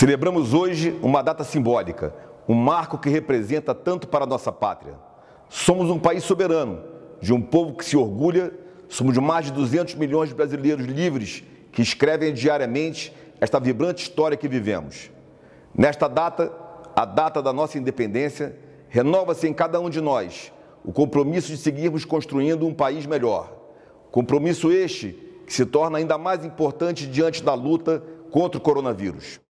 Celebramos hoje uma data simbólica, um marco que representa tanto para a nossa pátria. Somos um país soberano, de um povo que se orgulha, somos mais de 200 milhões de brasileiros livres que escrevem diariamente esta vibrante história que vivemos. Nesta data, a data da nossa independência, renova-se em cada um de nós o compromisso de seguirmos construindo um país melhor. Compromisso este que se torna ainda mais importante diante da luta contra o coronavírus.